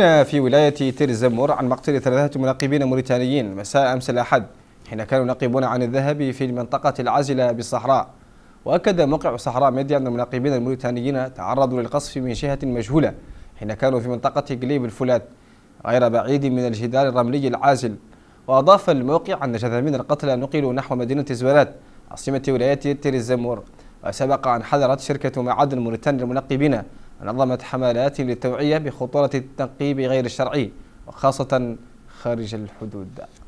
في ولاية تيرزمور عن مقتل ثلاثة مناقبين موريتانيين مساء أمس الأحد حين كانوا ناقبون عن الذهب في المنطقة العازلة بالصحراء وأكد موقع صحراء ميديا أن المناقبين الموريتانيين تعرضوا للقصف من جهة مجهولة حين كانوا في منطقة قليب الفلات غير بعيد من الجدار الرملي العازل وأضاف الموقع أن جثامين القتلى نقلوا نحو مدينة زوالات عاصمة ولاية تيرزمور وسبق أن حذرت شركة معادن موريتانيا المنقبين ونظمت حملات للتوعية بخطورة التنقيب غير الشرعي وخاصة خارج الحدود